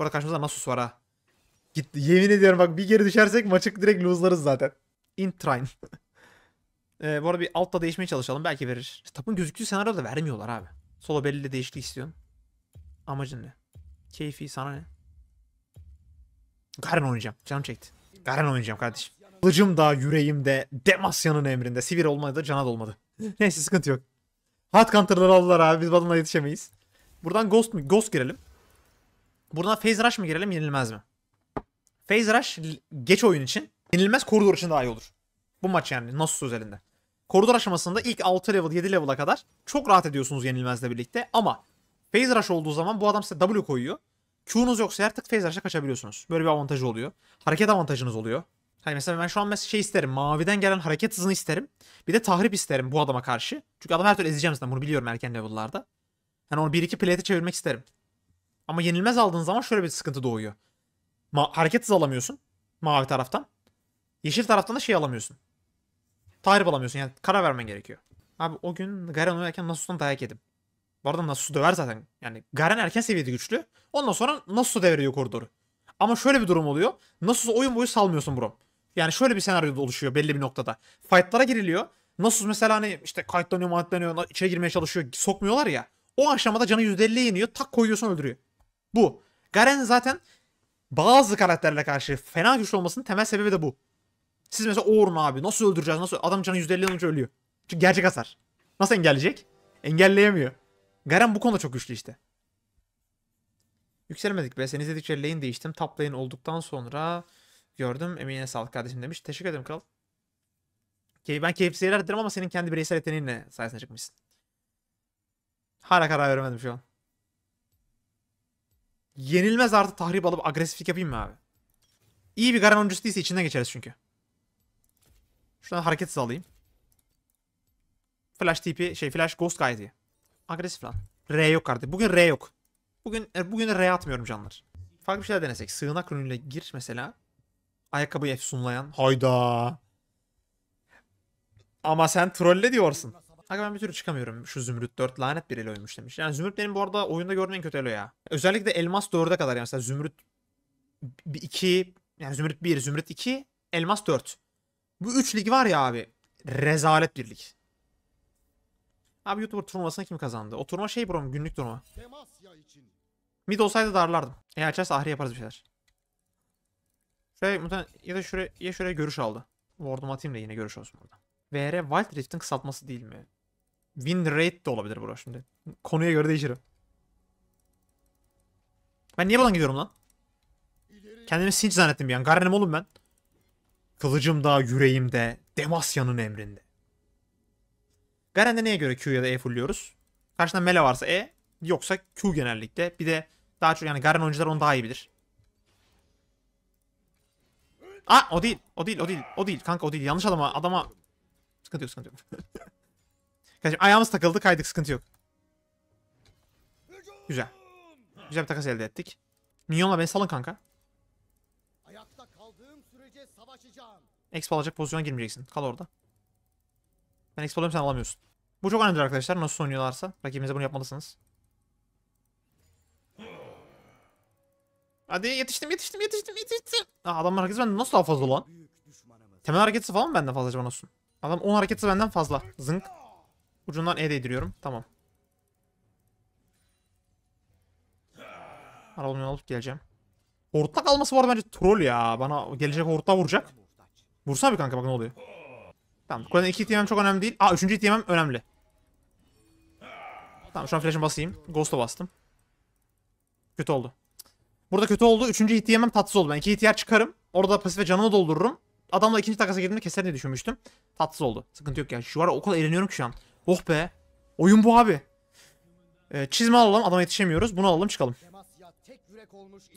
Bu arada karşımızda Nasus var ha. Gitti. Yemin ediyorum bak bir geri düşersek maçı direkt lose'larız zaten. Intrine. ee, bu arada bir altta değişmeye çalışalım. Belki verir. Tapın gözüktüğü senaryo da vermiyorlar abi. Solo belli de değişiklik istiyorsun. Amacın ne? Keyfi sana ne? Garen oynayacağım. Canım çekti. Garen oynayacağım kardeşim. Kılıcım da yüreğim yüreğimde Demasya'nın emrinde. Sivir olmadı da cana dolmadı. Neyse sıkıntı yok. Hot counter'ları aldılar abi. Biz Batman'a yetişemeyiz. Buradan Ghost mu? Ghost girelim. Buradan Phase Rush mı girelim yenilmez mi? Phase Rush geç oyun için yenilmez koridor için daha iyi olur. Bu maç yani nasıl özelinde. Koridor aşamasında ilk 6 level 7 level'a kadar çok rahat ediyorsunuz yenilmezle birlikte ama Phase Rush olduğu zaman bu adam size W koyuyor. Q'nuz yoksa her tık Phase Rush'a kaçabiliyorsunuz. Böyle bir avantajı oluyor. Hareket avantajınız oluyor. Hani mesela ben şu an mesela şey isterim. Maviden gelen hareket hızını isterim. Bir de tahrip isterim bu adama karşı. Çünkü adam her türlü ezeceğim zaten bunu biliyorum erken level'larda. Yani onu 1-2 plate'e çevirmek isterim. Ama yenilmez aldığın zaman şöyle bir sıkıntı doğuyor. Ma hareket hızı alamıyorsun. Mavi taraftan. Yeşil taraftan da şey alamıyorsun. Tahrip alamıyorsun. Yani karar vermen gerekiyor. Abi o gün Garen oynarken Nasus'tan dayak yedim. Bu arada Nasus döver zaten. Yani Garen erken seviyede güçlü. Ondan sonra Nasus'u deviriyor koridoru. Ama şöyle bir durum oluyor. Nasus'u oyun boyu salmıyorsun bro. Yani şöyle bir senaryo oluşuyor belli bir noktada. Fight'lara giriliyor. Nasus mesela hani işte kayıtlanıyor, manitlanıyor, içe girmeye çalışıyor. Sokmuyorlar ya. O aşamada canı %50'ye iniyor. Tak koyuyorsun öldürüyor. Bu. Garen zaten bazı karakterlere karşı fena güçlü olmasının temel sebebi de bu. Siz mesela Orun abi nasıl öldüreceğiz? Nasıl adam canı %50'den önce ölüyor. Çünkü gerçek hasar. Nasıl engelleyecek? Engelleyemiyor. Garen bu konuda çok güçlü işte. Yükselmedik be. Seni izledikçe lane değiştim. Top lane olduktan sonra gördüm. Emeğine sağlık kardeşim demiş. Teşekkür ederim kral. Ben keyif seyirler derim ama senin kendi bireysel yeteneğinle sayesinde çıkmışsın. Hala karar veremedim şu an. Yenilmez artı tahrip alıp agresiflik yapayım mı abi? İyi bir Garen oyuncusu değilse içinden geçeriz çünkü. Şuradan hareketsiz alayım. Flash tipi şey flash ghost gayet iyi. Agresif lan. R yok artık. Bugün R yok. Bugün e, bugün R atmıyorum canlar. Farklı bir şeyler denesek. Sığınak ürünüyle gir mesela. Ayakkabıyı efsunlayan. Hayda. Ama sen trolle diyorsun. Aga ben bir türlü çıkamıyorum şu Zümrüt 4 lanet bir eloymuş demiş. Yani Zümrüt benim bu arada oyunda gördüğüm en kötü elo ya. Özellikle Elmas 4'e kadar yani mesela Zümrüt 2 yani Zümrüt 1, Zümrüt 2, Elmas 4. Bu 3 lig var ya abi rezalet bir lig. Abi YouTuber turnuvasına kim kazandı? O turnuva şey bro günlük turnuva. Mid olsaydı darlardım. E açarsa ahri yaparız bir şeyler. Şuraya muhtemelen ya da şuraya, ya şuraya görüş aldı. Ward'umu atayım da yine görüş olsun burada. VR Wild Rift'in kısaltması değil mi? Win rate de olabilir bro şimdi. Konuya göre değişir. Ben niye buradan gidiyorum lan? Kendimi sinç zannettim bir an. Garenim oğlum ben. Kılıcım da yüreğimde. Demasya'nın emrinde. Garen'de neye göre Q ya da E fulluyoruz? Karşında Mele varsa E. Yoksa Q genellikle. Bir de daha çok yani Garen oyuncular onu daha iyi bilir. Aa o değil. O değil. O değil. O değil. Kanka o değil. Yanlış adama. Adama. Sıkıntı yok. Sıkıntı yok. Kardeşim ayağımız takıldı kaydık sıkıntı yok. Güzel. Güzel bir takas elde ettik. Minyonla beni salın kanka. Ayakta kaldığım sürece savaşacağım. Expo alacak pozisyona girmeyeceksin. Kal orada. Ben expo alıyorum sen alamıyorsun. Bu çok önemli arkadaşlar. Nasıl oynuyorlarsa. Rakibinize bunu yapmalısınız. Hadi yetiştim yetiştim yetiştim yetiştim. Aa, adamlar herkes benden nasıl daha fazla lan? Temel hareketsi falan mı benden fazla acaba nasıl? Adam 10 hareketsi benden fazla. Zınk. Ucundan E değdiriyorum. Tamam. Aralımını alıp geleceğim. Hortlak alması var bence troll ya. Bana gelecek hortla vuracak. Vursa bir kanka bak ne oluyor. Tamam. Kuleden iki itemem çok önemli değil. Aa üçüncü itemem önemli. Tamam şu an flash'ımı basayım. Ghost'a bastım. Kötü oldu. Burada kötü oldu. Üçüncü hit yemem tatsız oldu. Ben iki hit yer çıkarım. Orada pasife canını doldururum. Adamla ikinci takasa girdiğimde keser diye düşünmüştüm. Tatsız oldu. Sıkıntı yok ya. Şu ara o kadar eğleniyorum ki şu an. Oh be. Oyun bu abi. Ee, çizme alalım. Adama yetişemiyoruz. Bunu alalım çıkalım.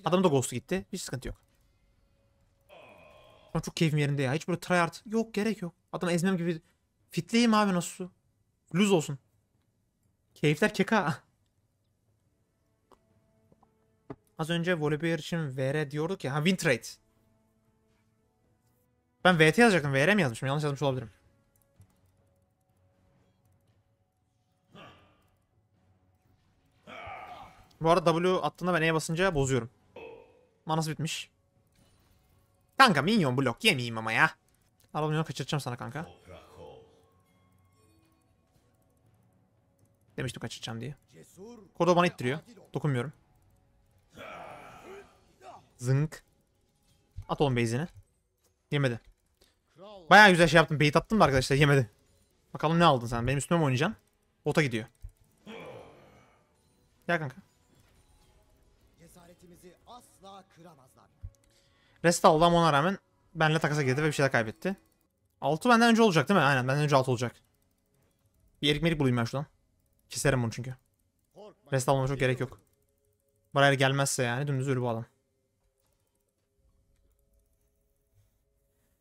Adam da ghost'u gitti. Hiç sıkıntı yok. Ama çok keyfim yerinde ya. Hiç böyle tryhard. Yok gerek yok. Adamı ezmem gibi. fitleyim abi nasıl su. Luz olsun. Keyifler keka. Az önce voleybol için VR diyorduk ya. Ha Wintrade. Ben VT yazacaktım. VR mi yazmışım? Yanlış yazmış olabilirim. Bu arada W attığında ben E'ye basınca bozuyorum. Manası bitmiş. Kanka minyon blok yemeyeyim ama ya. Al minyonu kaçıracağım sana kanka. Demiştim kaçıracağım diye. Kodo bana ittiriyor. Dokunmuyorum. Zınk. At oğlum base'ini. Yemedi. Baya güzel şey yaptım. Bait attım da arkadaşlar yemedi. Bakalım ne aldın sen? Benim üstüme mi oynayacaksın? Bota gidiyor. Gel kanka. Rest aldı ama ona rağmen benle takasa girdi ve bir şeyler kaybetti. 6 benden önce olacak değil mi? Aynen benden önce 6 olacak. Bir erik merik bulayım ben şuradan. Keserim bunu çünkü. Rest almama çok gerek yok. Barayla gelmezse yani dümdüz ölü bu adam.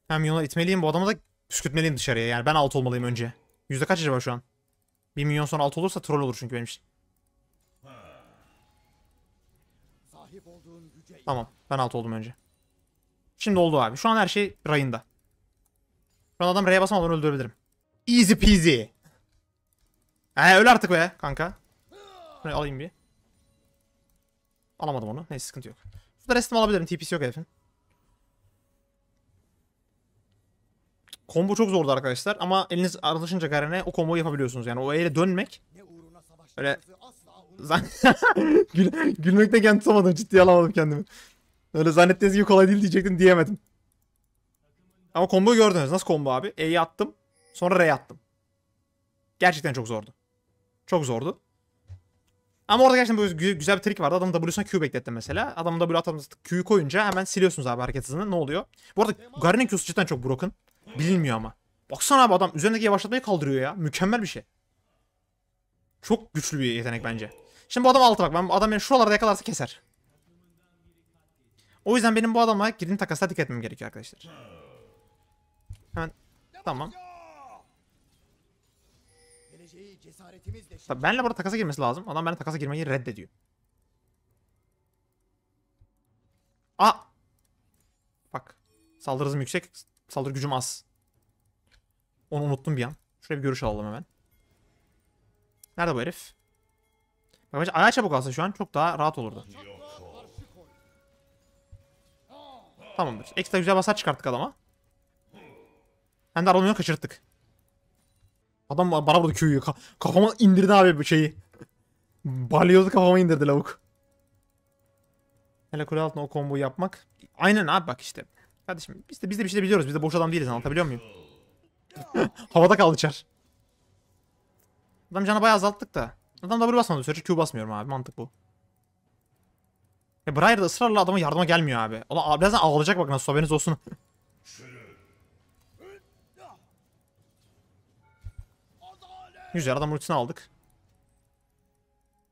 Hem milyonlar itmeliyim bu adamı da püskürtmeliyim dışarıya. Yani ben alt olmalıyım önce. Yüzde kaç acaba şu an? 1 milyon sonra alt olursa troll olur çünkü benim için. Tamam ben alt oldum önce. Şimdi oldu abi. Şu an her şey rayında. Şu an adam R'ye basamadan öldürebilirim. Easy peasy. He öl artık be kanka. Şunu alayım bir. Alamadım onu. Neyse sıkıntı yok. Şurada restimi alabilirim. TP'si yok herifin. Combo çok zordu arkadaşlar ama eliniz aralaşınca Garen'e o combo'yu yapabiliyorsunuz. Yani o ele dönmek öyle Gül Gülmekten kendimi tutamadım. Ciddiye alamadım kendimi. Öyle zannettiğiniz gibi kolay değil diyecektim diyemedim. Ama komboyu gördünüz. Nasıl kombo abi? E'yi attım. Sonra R'ye attım. Gerçekten çok zordu. Çok zordu. Ama orada gerçekten böyle güzel bir trik vardı. Adamın W'suna Q beklettim mesela. Adamın W atamadı Q'yu koyunca hemen siliyorsunuz abi hareket hızını. Ne oluyor? Bu arada Garen'in Q'su cidden çok broken. Bilinmiyor ama. Baksana abi adam üzerindeki yavaşlatmayı kaldırıyor ya. Mükemmel bir şey. Çok güçlü bir yetenek bence. Şimdi bu adam altı bak. Ben, adam beni şuralarda yakalarsa keser. O yüzden benim bu adama girin takasa dikkat etmem gerekiyor arkadaşlar. Hemen tamam. Tabii benle burada takasa girmesi lazım. Adam benimle takasa girmeyi reddediyor. A. Bak. Saldırı hızım yüksek. Saldırı gücüm az. Onu unuttum bir an. Şuraya bir görüş alalım hemen. Nerede bu herif? Bak bence ayağa çabuk alsa şu an çok daha rahat olurdu. Tamamdır. Ekstra güzel basar çıkarttık adama. Hem de arabanı kaçırttık. Adam bana vurdu köyü, Ka kafama indirdi abi bu şeyi. Balyozu kafama indirdi lavuk. Hele kule altına o komboyu yapmak. Aynen abi bak işte. Kardeşim biz de, biz de bir şey de biliyoruz. Biz de boş adam değiliz anlatabiliyor muyum? Havada kaldı çar. Adam canı bayağı azalttık da. Adam da W basmadı sürece Q basmıyorum abi mantık bu. Ya e, Briar da ısrarla adama yardıma gelmiyor abi. Allah birazdan ağlayacak bakın. nasıl haberiniz olsun. Güzel adam ultisini aldık.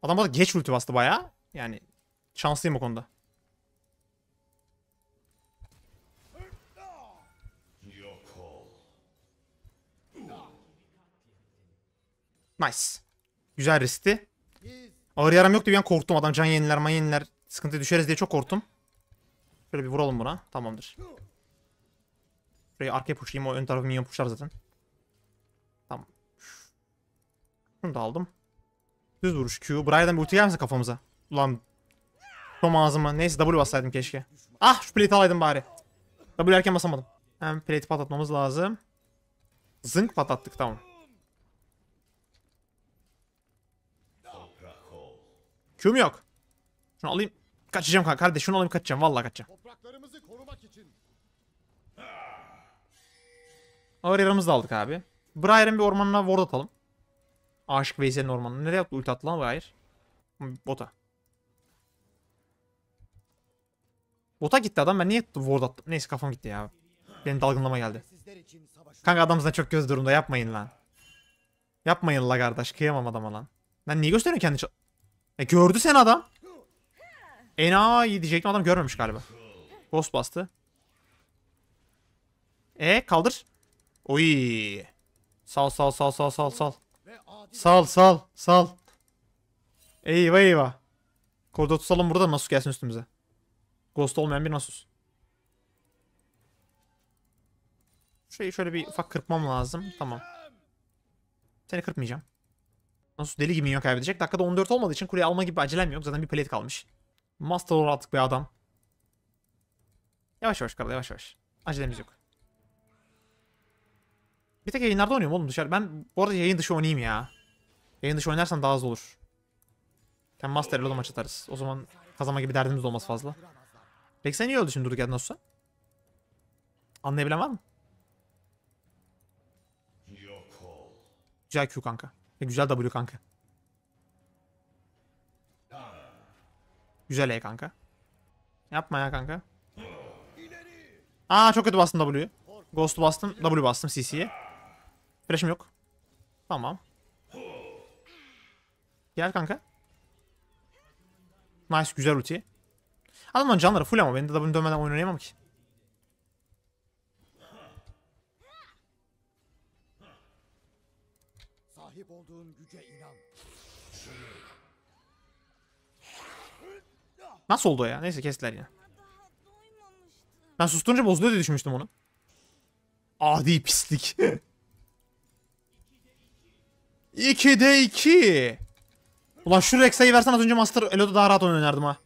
Adam da geç ulti bastı baya. Yani şanslıyım o konuda. Nice. Güzel riskti. Ağır yaram yoktu bir an korktum adam can yeniler man yeniler Sıkıntı düşeriz diye çok korktum. Şöyle bir vuralım buna. Tamamdır. Şurayı arkaya pushlayayım. O ön tarafı minyon pushlar zaten. Tamam. Şunu da aldım. Düz vuruş Q. Brian'dan bir ulti gelmesin kafamıza. Ulan. Tom ağzıma. Neyse W bassaydım keşke. Ah şu plate alaydım bari. W erken basamadım. Hem plate patlatmamız lazım. Zınk patlattık tamam. Q'm yok. Şunu alayım. Kaçacağım kanka kardeş şunu alayım kaçacağım vallahi kaçacağım. Topraklarımızı korumak için. Ağır da aldık abi. Briar'ın bir ormanına ward atalım. Aşık Veysel'in ormanına. Nereye attı ulti attı Briar? Bota. Bota gitti adam ben niye ward attım? Neyse kafam gitti ya. Benim dalgınlama geldi. Kanka adamızdan çok göz durumda yapmayın lan. Yapmayın la kardeş kıyamam adama lan. Ben niye gösteriyorsun kendi E gördü sen adam. Enayi diyecektim adam görmemiş galiba. Ghost bastı. E kaldır. Oy. Sal sal sal sal sal sal. Sal sal sal. Eyvah eyvah. Koridor tutalım burada nasıl gelsin üstümüze. Ghost olmayan bir Nasus. Şurayı şöyle bir ufak kırpmam lazım. Tamam. Seni kırpmayacağım. Nasus deli gibi minyon kaybedecek. Dakikada 14 olmadığı için kuleyi alma gibi acelem yok. Zaten bir palet kalmış. Master olur artık be adam. Yavaş yavaş kral yavaş yavaş. Acelemiz yok. Bir tek yayınlarda oynuyorum oğlum dışarı. Ben bu arada yayın dışı oynayayım ya. Yayın dışı oynarsan daha az olur. Hem Master ile maç atarız. O zaman kazanma gibi derdimiz olmaz fazla. Peki sen iyi oldu şimdi durduk yerden olsa? Anlayabilen var mı? Güzel Q kanka. Güzel W kanka. Güzel E kanka. Yapma ya kanka. Aa çok kötü bastım W'yu. Ghost bastım. W bastım CC'ye. Flash'im yok. Tamam. Gel kanka. Nice güzel ulti. Adamın canları full ama ben de W dönmeden oynayamam ki. Sahip olduğun güce Nasıl oldu ya? Neyse kestiler yine. Ben sustunca bozuluyor diye düşünmüştüm onu. Adi pislik. 2'de 2. Ulan şu Rexa'yı versen az önce Master Elo'da daha rahat oynardım ha.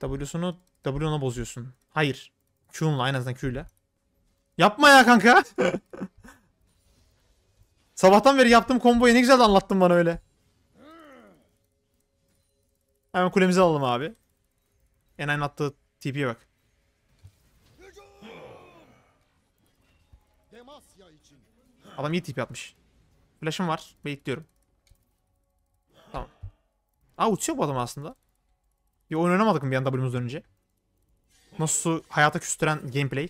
W'sunu W'na bozuyorsun. Hayır. Q'unla en azından Q'yla. Yapma ya kanka. Sabahtan beri yaptığım komboyu ne güzel anlattın bana öyle. Hemen kulemizi alalım abi. Enayin attığı TP'ye bak. Adam iyi TP atmış. Flash'ım var. Bekliyorum. Tamam. Aa uçuyor bu adam aslında. Bir oyun oynamadık mı bir an W'muz önce? Nasıl hayata küstüren gameplay.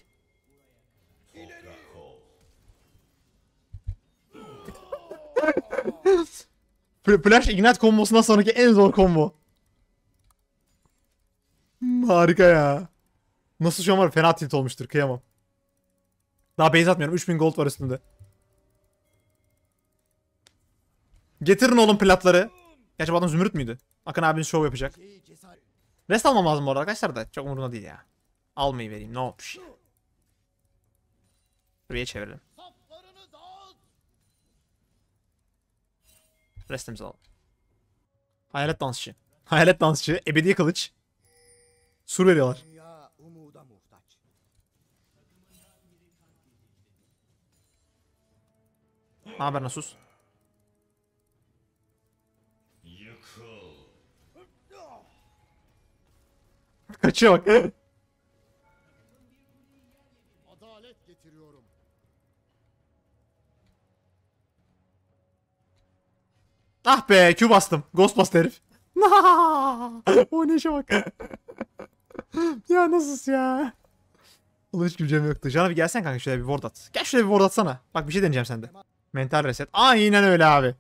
Flash Ignite kombosundan sonraki en zor kombo. Hmm, harika ya. Nasıl şu an var? Fena tilt olmuştur. Kıyamam. Daha base atmıyorum. 3000 gold var üstünde. Getirin oğlum platları. Gerçi bu adam zümrüt müydü? Akın abinin show yapacak. Rest almam lazım bu arada arkadaşlar da. Çok umurumda değil ya. Almayı vereyim. Ne olmuş? Buraya çevirelim. Restimizi alalım. Hayalet dansçı. Hayalet dansçı. Ebedi kılıç. Sur veriyorlar. Ne haber Nasus? Kaçıyor bak. Adalet getiriyorum. Ah be Q bastım. Ghost bastı herif. o ne işe bak ya nasılsın ya? Ulan hiç güleceğim yoktu. Can abi gelsen kanka şöyle bir ward at. Gel şöyle bir ward atsana. Bak bir şey deneyeceğim sende. Mental reset. Aynen öyle abi.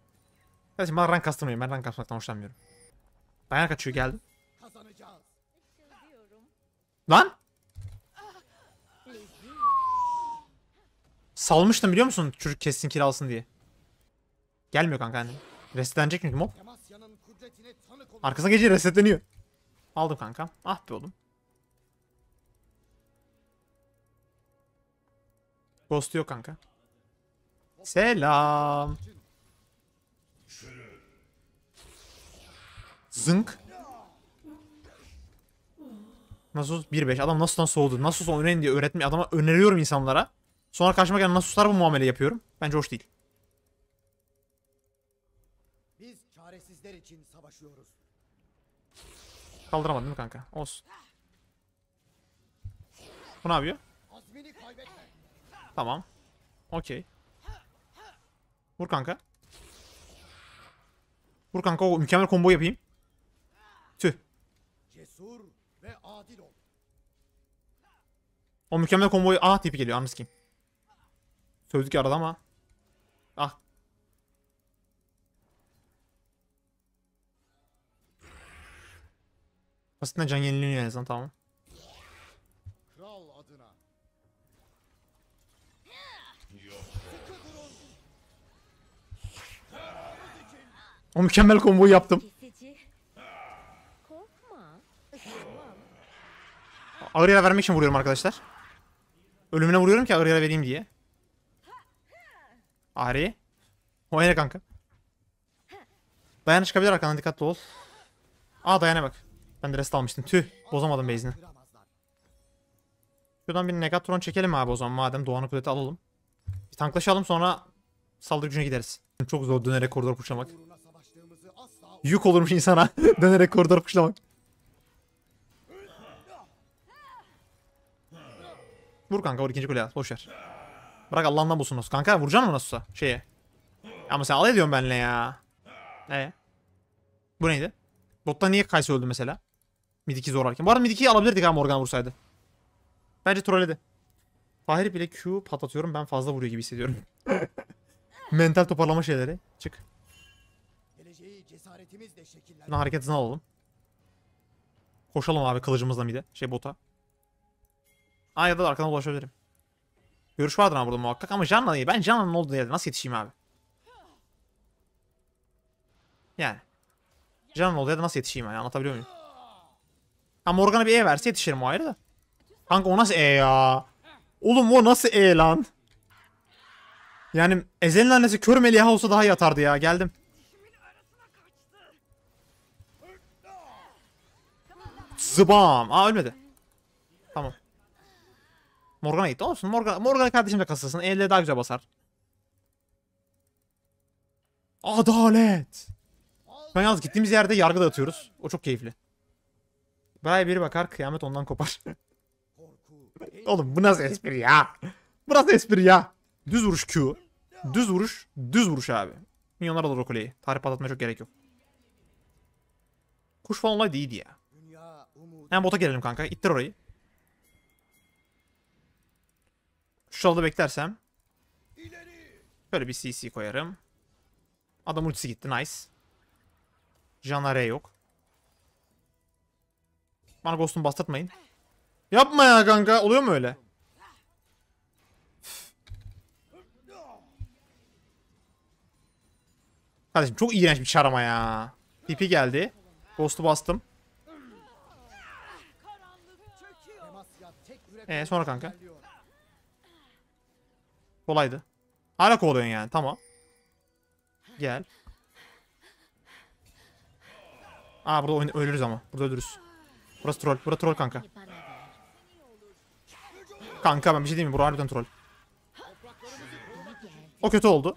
Kardeşim bana rank kastırmayın. Ben rank kastırmaktan hoşlanmıyorum. Dayan kaçıyor geldi. Lan! Salmıştım biliyor musun çocuk kessin alsın diye. Gelmiyor kanka annem. Hani. Resetlenecek çünkü mob. Arkasına gece resetleniyor. Aldım kanka. Ah be oğlum. Ghost yok kanka. Selam. Zınk. Nasıl 1-5. Adam nasıl soğudu. Nasus önerin diye öğretmeye adama öneriyorum insanlara. Sonra karşıma gelen Nasus'lara bu muamele yapıyorum. Bence hoş değil. Biz çaresizler için savaşıyoruz. Kaldıramadın kanka? Olsun. Bu ne yapıyor? Tamam. Okey. Vur kanka. Vur kanka o mükemmel combo yapayım. Tüh. Cesur ve adil ol. O mükemmel komboyu a ah tipi geliyor anasını sikeyim. Sözlük arada ama. Ah. Basitten can yeniliyor en tamam. O mükemmel komboyu yaptım. Ağrıya vermek için vuruyorum arkadaşlar. Ölümüne vuruyorum ki ağrıya vereyim diye. Ağrı. O ne kanka? Dayana çıkabilir arkadan dikkatli ol. Aa dayana bak. Ben de rest almıştım. Tüh. Bozamadım base'ini. Şuradan bir Negatron çekelim abi o zaman. Madem Doğan'ı kudreti alalım. Bir tanklaşalım sonra saldırı gücüne gideriz. Çok zor dönerek koridor puçlamak. Yük olurmuş insana. Dönerek koridora puşlamak. Vur kanka vur ikinci kuleye at. Boşver. Bırak Allah'ından bulsun Nasus. Kanka vuracaksın mı Nasus'a? Şeye. Ama sen alay ediyorsun benimle ya. Ee. Bu neydi? Botta niye Kayse öldü mesela? Mid 2 zorlarken. Bu arada Mid 2'yi alabilirdik ha Morgan vursaydı. Bence trolledi. Fahir bile Q patlatıyorum ben fazla vuruyor gibi hissediyorum. Mental toparlama şeyleri. Çık. Şimdi hareket hızını alalım. Koşalım abi kılıcımızla mide. Şey bota. Aa ya da arkadan ulaşabilirim. Görüş vardır ha burada muhakkak ama Janna değil. Ben Janna'nın olduğu yerde nasıl yetişeyim abi? Yani. Janna'nın olduğu yerde nasıl yetişeyim yani anlatabiliyor muyum? Ha Morgan'a bir E verse yetişirim o ayrı da. Kanka o nasıl E ya? Oğlum o nasıl E lan? Yani Ezel'in annesi kör meliha olsa daha iyi ya geldim. Zıbam. Aa ölmedi. Tamam. Morgana gitti. Olsun. Morgana, Morgana kardeşim de kasılsın. Elle daha güzel basar. Adalet. Ben an yalnız gittiğimiz yerde yargı dağıtıyoruz. O çok keyifli. Buraya biri bakar kıyamet ondan kopar. Oğlum bu nasıl espri ya? Bu nasıl espri ya? Düz vuruş Q. Düz vuruş. Düz vuruş abi. Milyonlar alır o kuleyi. Tarih patlatmaya çok gerek yok. Kuş falan olaydı iyiydi ya. Hemen bota gelelim kanka. İttir orayı. Şu alda beklersem. Böyle bir CC koyarım. Adam ultisi gitti. Nice. Janare yok. Bana Ghost'unu bastırtmayın. Yapma ya kanka. Oluyor mu öyle? Kardeşim çok iğrenç bir çarama ya. TP geldi. Ghost'u bastım. Ee sonra kanka. Kolaydı. Hala kovalıyorsun yani tamam. Gel. Aa burada oyun ölürüz ama. Burada ölürüz. Burası troll. Burası troll kanka. Kanka ben bir şey diyeyim mi? Burası harbiden troll. O kötü oldu.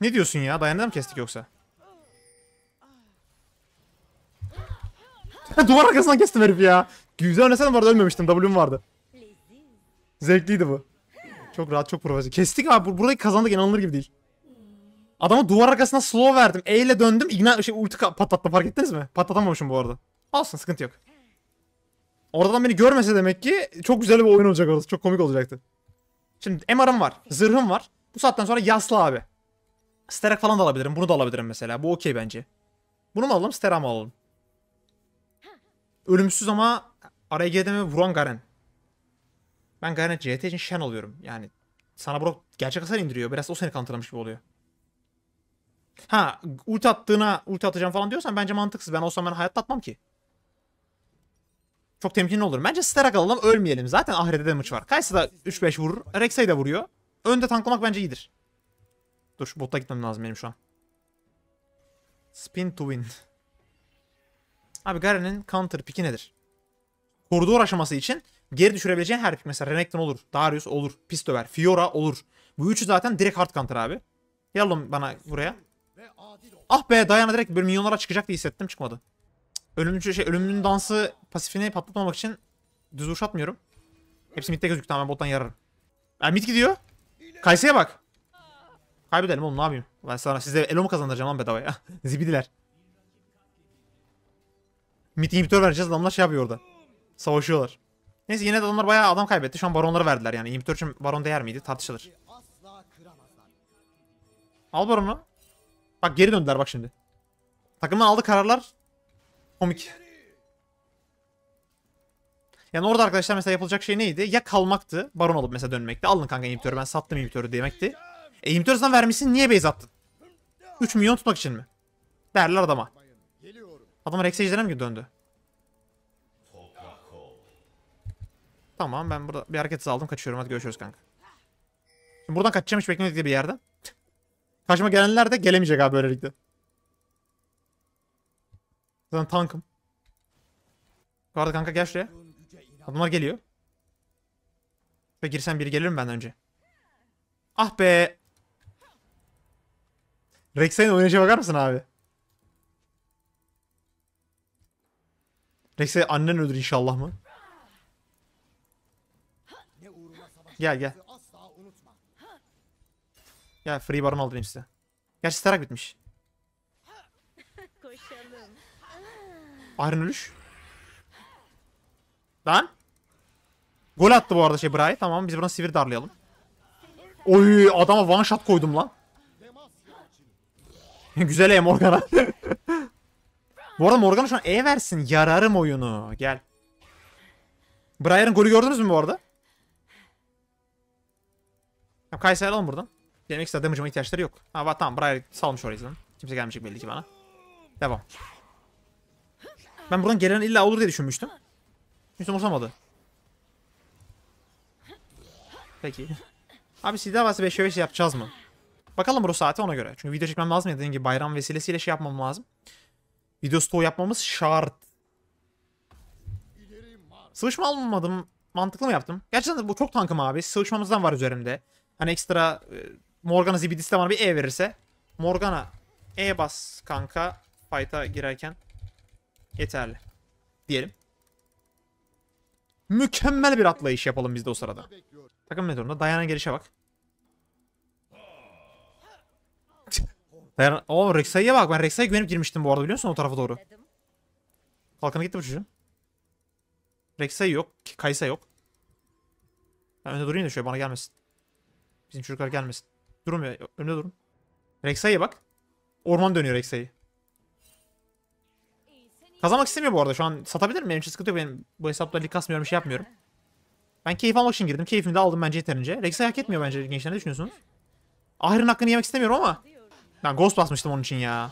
Ne diyorsun ya? Dayanır mı kestik yoksa? Duvar arkasından kestim herifi ya. Güzel oynasaydım vardı ölmemiştim. W'm vardı. Zevkliydi bu. Çok rahat çok profesyonel. Kestik abi. Bur burayı kazandık inanılır gibi değil. Adamı duvar arkasına slow verdim. E ile döndüm. İgna şey, ulti patlattım fark ettiniz mi? Patlatamamışım bu arada. Olsun sıkıntı yok. Oradan beni görmese demek ki çok güzel bir oyun olacak orası. Çok komik olacaktı. Şimdi MR'ım var. Zırhım var. Bu saatten sonra yaslı abi. Sterak falan da alabilirim. Bunu da alabilirim mesela. Bu okey bence. Bunu mu alalım? Stera mı alalım? Ölümsüz ama araya girdeme vuran Garen. Ben Garen'e CT için şen alıyorum. Yani sana Brock gerçek hasar indiriyor. Biraz o seni kanıtlamış gibi oluyor. Ha ulti attığına ulti atacağım falan diyorsan bence mantıksız. Ben olsam ben hayatta atmam ki. Çok temkinli olurum. Bence Sterak alalım ölmeyelim. Zaten ahirete de maç var. Kaysa da 3-5 vurur. Rek'Sai de vuruyor. Önde tanklamak bence iyidir. Dur şu botta gitmem lazım benim şu an. Spin to win. Abi Garen'in counter piki nedir? Koridor aşaması için geri düşürebileceğin her pik. Mesela Renekton olur, Darius olur, Pistöver, Fiora olur. Bu üçü zaten direkt hard counter abi. Yalım bana buraya. Ah be Diana direkt böyle milyonlara çıkacak diye hissettim çıkmadı. Ölümcü şey ölümün dansı pasifini patlatmamak için düz vuruş atmıyorum. Hepsi midde gözüktü ama bottan yararım. Ben mid gidiyor. Kayse'ye bak. Kaybedelim oğlum ne yapayım? Ben sana size elo mu kazandıracağım lan bedavaya? Zibidiler. Mid inhibitor vereceğiz adamlar şey yapıyor orada. Savaşıyorlar. Neyse yine de adamlar bayağı adam kaybetti. Şu an baronları verdiler yani. İnhibitor için baron değer miydi? Tartışılır. Al baronu. Bak geri döndüler bak şimdi. Takımdan aldı kararlar komik. Yani orada arkadaşlar mesela yapılacak şey neydi? Ya kalmaktı. Baron alıp mesela dönmekti. Alın kanka inhibitörü ben sattım inhibitörü demekti. E inhibitörü sen vermişsin niye base attın? 3 milyon tutmak için mi? Derler adama. Adam Rex Ejder'e mi döndü? Tamam ben burada bir hareket aldım kaçıyorum hadi görüşürüz kanka. Şimdi buradan kaçacağım hiç beklemedik bir yerden. Karşıma gelenler de gelemeyecek abi böylelikle. Zaten tankım. Bu arada kanka gel şuraya. Adamlar geliyor. Ve girsen biri gelir mi benden önce? Ah be. Rex'in oynayışa bakar mısın abi? Neyse annen öldür inşallah mı? Gel gel. Gel free baron aldırayım size. Gerçi starak bitmiş. Iron ölüş. Lan. Gol attı bu arada şey Bray. Tamam biz buna sivir darlayalım. Oy adama one shot koydum lan. Güzel ya e, Morgana. Bu arada Morgan şu an E versin. Yararım oyunu. Gel. Briar'ın golü gördünüz mü bu arada? Ya Kayser alalım buradan. Benim ekstra damage'ıma ihtiyaçları yok. Ha bak tamam Briar salmış orayı zaten. Kimse gelmeyecek belli ki bana. Devam. Ben buradan gelen illa olur diye düşünmüştüm. Hiç umursamadı. Peki. Abi Sida varsa 5 5 yapacağız mı? Bakalım bu saati ona göre. Çünkü video çekmem lazım ya dediğim gibi bayram vesilesiyle şey yapmam lazım. Video stoğu yapmamız şart. Sıvışma almadım. Mantıklı mı yaptım? Gerçekten bu çok tankım abi. Sıvışmamızdan var üzerimde. Hani ekstra e, Morgana Zibidis'te bana bir E verirse. Morgana E bas kanka. Fight'a girerken. Yeterli. Diyelim. Mükemmel bir atlayış yapalım biz de o sırada. Takım ne durumda? Dayanan gelişe bak. Ben o Rexay'a bak. Ben Rexay'a güvenip girmiştim bu arada biliyor musun o tarafa doğru. Kalkana gitti bu çocuğun. Rexay yok. Kaysa yok. Ben önde durayım da şöyle bana gelmesin. Bizim çocuklar gelmesin. Durun ya. Önde durun. Rexay'a bak. Orman dönüyor Rexay'ı. Kazanmak istemiyor bu arada. Şu an satabilir mi? Benim için sıkıntı yok. Benim bu hesapta lig kasmıyorum. şey yapmıyorum. Ben keyif almak için girdim. Keyfimi de aldım bence yeterince. Rexay hak etmiyor bence gençler. Ne düşünüyorsunuz? Ahir'in hakkını yemek istemiyorum ama. Ben ghost basmıştım onun için ya.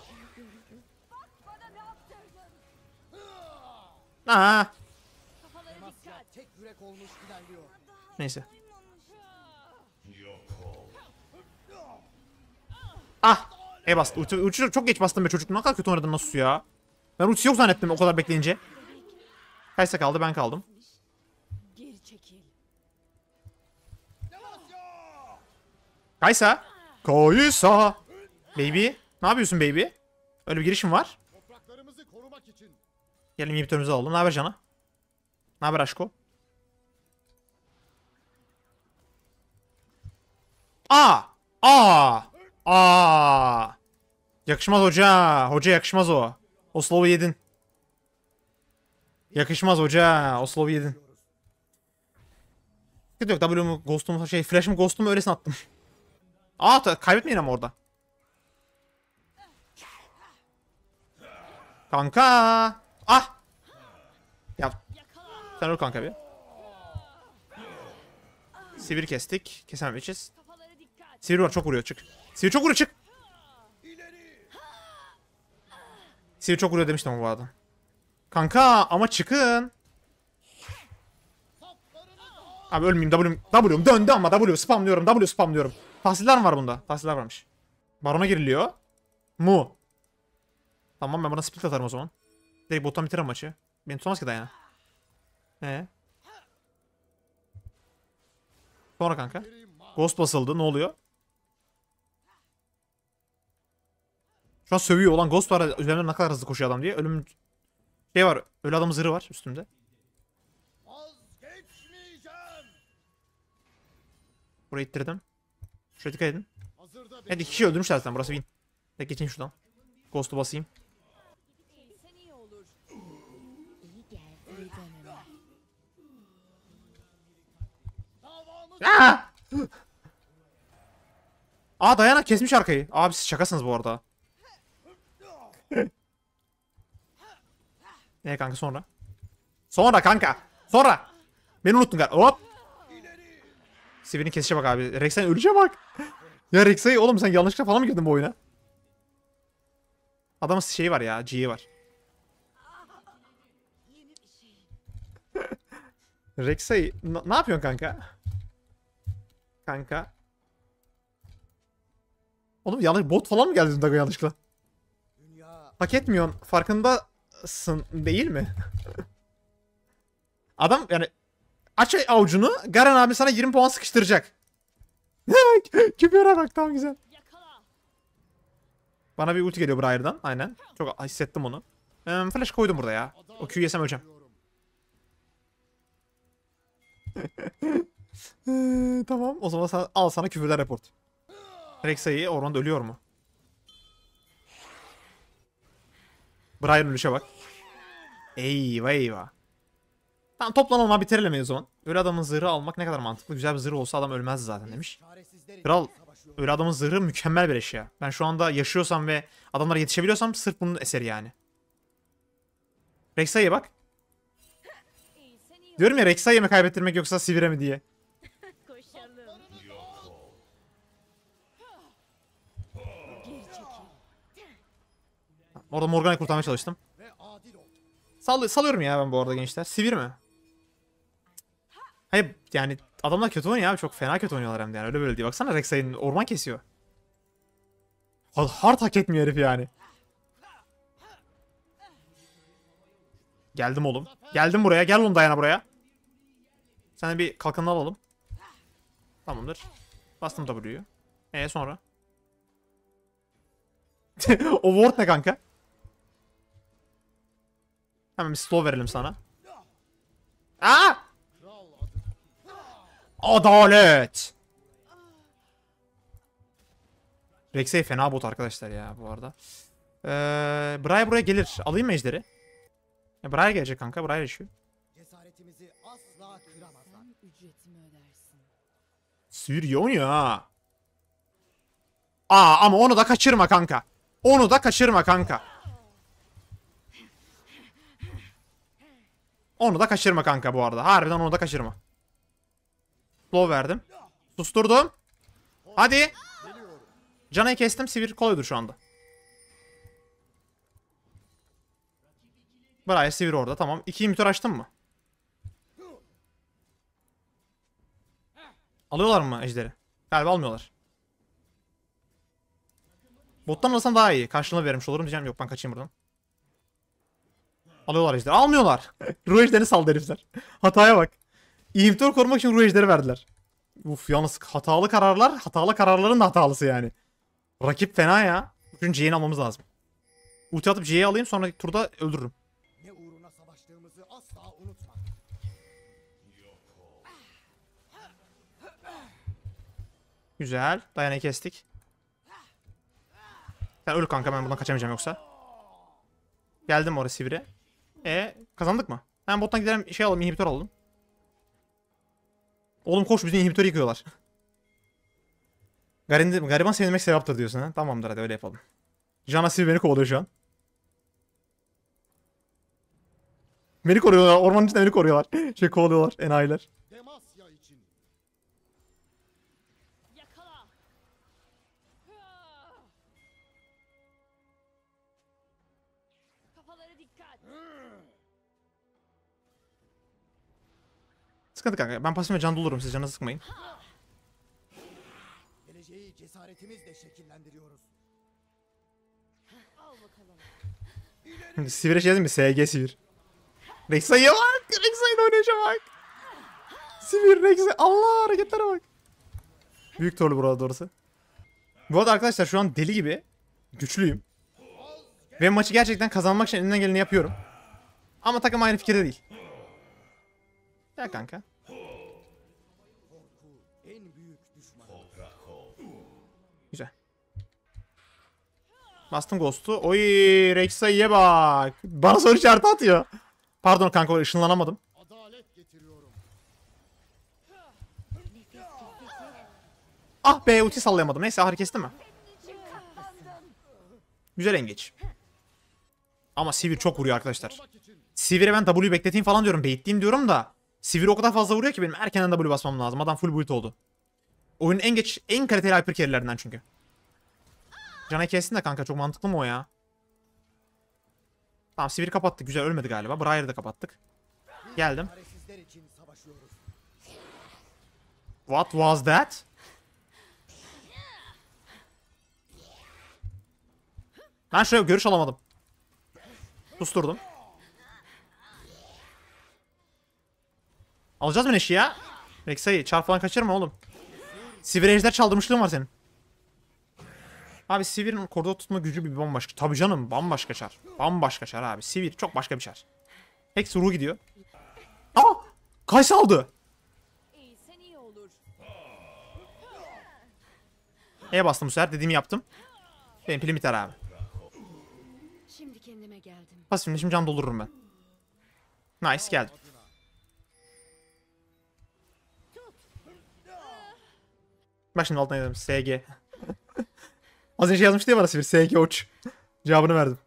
Aa. Neyse. Ah! E bastı. Ulti, ulti çok geç bastım be çocuk. Ne kadar kötü oynadın nasıl ya. Ben ultisi yok zannettim o kadar bekleyince. Kaysa kaldı ben kaldım. Kaysa. Kaysa. Baby. Ne yapıyorsun baby? Öyle bir girişim var. Gelin inhibitörümüzü alalım. Ne haber Cana? Ne haber Aşko? Aa! Aa! Aa! Yakışmaz hoca. Hoca yakışmaz o. O slow'u yedin. Yakışmaz hoca. O slow'u yedin. Yok W'mu ghost'umu şey flash'ımı ghost'umu öylesine attım. Aa kaybetmeyin ama orada. Kanka. Ah. Ya. Sen öl kanka bir. Sivir kestik. Kesememişiz. Sivir var çok vuruyor çık. Sivir çok vuruyor çık. Sivir çok vuruyor demiştim bu adam Kanka ama çıkın. Abi ölmeyeyim w W'm döndü ama W spamlıyorum W spamlıyorum. Tahsiller mi var bunda? Tahsiller varmış. Barona giriliyor. Mu. Tamam ben bana split atarım o zaman. Direkt bottan bitiririm maçı. Beni tutamaz ki Dayana. Ee. Sonra kanka. Ghost basıldı. Ne oluyor? Şu an sövüyor. Olan Ghost var. Üzerinde ne kadar hızlı koşuyor adam diye. Ölüm... Şey var. Ölü adamın zırhı var üstümde. Burayı ittirdim. Şuraya dikkat edin. Evet iki kişi öldürmüşler zaten. Burası win. Tek geçeyim şuradan. Ghost'u basayım. Aa! Dayana kesmiş arkayı. Abi siz şakasınız bu arada. ne kanka sonra? Sonra kanka. Sonra. Beni unuttun galiba. Hop. Sivir'in kesişe bak abi. Rexen öleceğe bak. ya Rexen oğlum sen yanlışlıkla falan mı girdin bu oyuna? Adamın şeyi var ya. G'yi var. Rexey ne yapıyorsun kanka? Kanka. Oğlum yanlış bot falan mı geldi Dago yanlışlıkla? Hak etmiyorsun. Farkındasın değil mi? Adam yani aç avucunu Garen abi sana 20 puan sıkıştıracak. Küpüre bak tamam güzel. Bana bir ulti geliyor Briar'dan. Aynen. Çok hissettim onu. Ee, flash koydum burada ya. O Q'yu yesem öleceğim. Ee, tamam o zaman sen, al sana küfürler report. Rexa'yı Orond ölüyor mu? Brian ölüşe bak. Eyvah eyvah. Tamam toplanalım abi bitirelim o zaman. Ölü adamın zırhı almak ne kadar mantıklı. Güzel bir zırhı olsa adam ölmez zaten demiş. Kral ölü adamın zırhı mükemmel bir eşya. Ben şu anda yaşıyorsam ve adamlara yetişebiliyorsam sırf bunun eseri yani. Rexa'ya bak. Diyorum ya Rexa'ya mı kaybettirmek yoksa Sivir'e mi diye. Orada Morgana'yı kurtarmaya çalıştım. Sal salıyorum ya ben bu arada gençler. Sivir mi? Hayır yani adamlar kötü oynuyor abi. Çok fena kötü oynuyorlar hem de yani. Öyle böyle değil. Baksana Rek'Sai'nin orman kesiyor. Hard hak etmiyor herif yani. Geldim oğlum. Geldim buraya. Gel oğlum Dayana buraya. Sana bir kalkanını alalım. Tamamdır. Bastım W'yu. E sonra? o ward ne kanka? Hemen bir slow verelim sana. Aa! Adalet! Rexey fena bot arkadaşlar ya bu arada. Ee, Briar buraya gelir. Alayım mı ejderi? Ya Briar gelecek kanka. Briar yaşıyor. Cesaretimizi asla kıramazlar. ücretimi ödersin. Sürüyor ya. Aa ama onu da kaçırma kanka. Onu da kaçırma kanka. Onu da kaçırma kanka bu arada. Harbiden onu da kaçırma. Blow verdim. Susturdum. Hadi. Canayı kestim. Sivir kolaydır şu anda. Brian sivir orada. Tamam. İki mütür açtım mı? Alıyorlar mı ejderi? Galiba almıyorlar. Bottan alsam daha iyi. Karşılığını vermiş olurum. Diyeceğim yok ben kaçayım buradan. Alıyorlar ejderi. Almıyorlar. Ruh ejderini saldı herifler. Hataya bak. İmptör korumak için ruh ejderi verdiler. Uf yalnız hatalı kararlar hatalı kararların da hatalısı yani. Rakip fena ya. Bugün C'yi almamız lazım. Ulti atıp C'yi alayım sonra turda öldürürüm. Güzel. Dayanayı kestik. Sen öl kanka ben buradan kaçamayacağım yoksa. Geldim oraya sivri. E kazandık mı? Ben bottan giderim, şey alalım inhibitor alalım. Oğlum koş bizim inhibitor yıkıyorlar. Gariban, gariban sevilmek sevaptır diyorsun ha. Tamamdır hadi öyle yapalım. Janasiv beni kovalıyor şu an. Beni koruyorlar. Ormanın içinde beni koruyorlar. Şey kovalıyorlar enayiler. Sıkıntı kanka. Ben pasif can dolurum. Siz canı sıkmayın. Geleceği cesaretimizle şekillendiriyoruz. Al bakalım. Hani Sivire şey mi? SG sivir. Rexay'a bak. Rexay'ın oynayışa bak. Sivir Rexay. Allah hareketlere bak. Büyük torlu burada doğrusu. Bu arada arkadaşlar şu an deli gibi güçlüyüm. Ve maçı gerçekten kazanmak için elinden geleni yapıyorum. Ama takım aynı fikirde değil. Ya kanka. Güzel. Bastım Ghost'u. Oy Rexay'e bak. Bana soru işareti atıyor. Pardon kanka ışınlanamadım. Ah be ulti sallayamadım. Neyse ağrı mi? Güzel engeç. Ama Sivir çok vuruyor arkadaşlar. Sivir'e ben W'yu bekleteyim falan diyorum. Baitleyeyim diyorum da. Sivir o kadar fazla vuruyor ki benim erkenden W basmam lazım. Adam full build oldu. Oyunun en geç, en kaliteli hyper carry'lerinden çünkü. Can'a kessin de kanka çok mantıklı mı o ya? Tamam Sivir kapattı, Güzel ölmedi galiba. Briar'ı da kapattık. Geldim. What was that? Ben şöyle görüş alamadım. Susturdum. Alacağız mı Neş'i ya? Rexa'yı çarp falan kaçırma oğlum. Sivir ejder çaldırmışlığın var senin. Abi Sivir'in korda tutma gücü bir bambaşka. Tabii canım bambaşka çar. Bambaşka çar abi. Sivir çok başka bir çar. Hex Ru gidiyor. Aa! Kays aldı. E bastım bu sefer dediğimi yaptım. Benim pilim biter abi. Pasifimle şimdi can doldururum ben. Nice geldim. Bak şimdi altına yazdım. SG. Az önce yazmış diye bana bir SG uç. Cevabını verdim.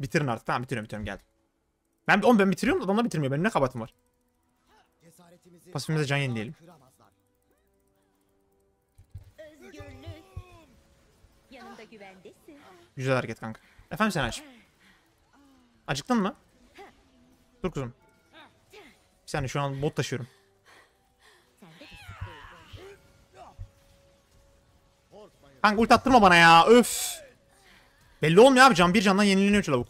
Bitirin artık. Tamam bitiriyorum bitiriyorum geldim. Ben, oğlum ben bitiriyorum da adamlar bitirmiyor. Benim ne kabahatim var. Pasifimize can yenileyelim. Güzel hareket kanka. Efendim sen aç. Acıktın mı? Dur kuzum. Bir saniye şu an bot taşıyorum. Kanka ult attırma bana ya. Öf. Belli olmuyor abi. Can bir candan yenileniyor çabuk.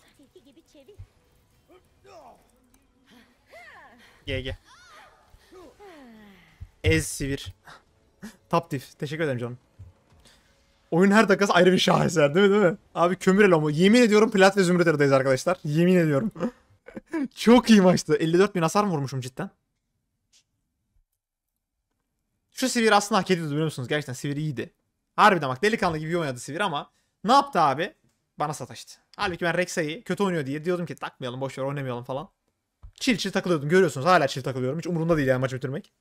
GG. Ez sivir. Top diff. Teşekkür ederim canım. Oyun her dakikası ayrı bir şaheser değil mi değil mi? Abi kömür elomu. Yemin ediyorum plat ve zümrüt aradayız arkadaşlar. Yemin ediyorum. Çok iyi maçtı. 54 bin hasar mı vurmuşum cidden? Şu Sivir aslında hak ediyordu biliyor musunuz? Gerçekten Sivir iyiydi. Harbiden bak delikanlı gibi oynadı Sivir ama ne yaptı abi? Bana sataştı. Halbuki ben Rexa'yı kötü oynuyor diye diyordum ki takmayalım boşver oynamayalım falan. Çil çil takılıyordum görüyorsunuz hala çil takılıyorum. Hiç umurumda değil yani maçı bitirmek.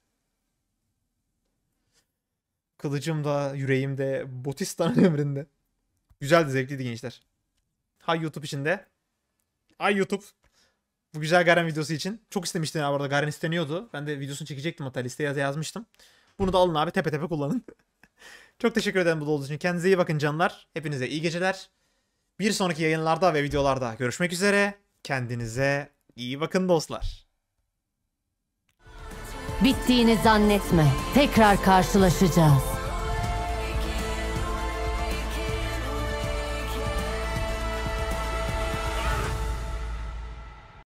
Kılıcım da yüreğim de Botistan'ın emrinde. Güzeldi zevkliydi gençler. Hay YouTube içinde, Ay YouTube. Bu güzel Garen videosu için. Çok istemiştim ya burada Garen isteniyordu. Ben de videosunu çekecektim hatta listeye yazmıştım. Bunu da alın abi tepe tepe kullanın. Çok teşekkür ederim bu olduğu için. Kendinize iyi bakın canlar. Hepinize iyi geceler. Bir sonraki yayınlarda ve videolarda görüşmek üzere. Kendinize iyi bakın dostlar. Bittiğini zannetme. Tekrar karşılaşacağız.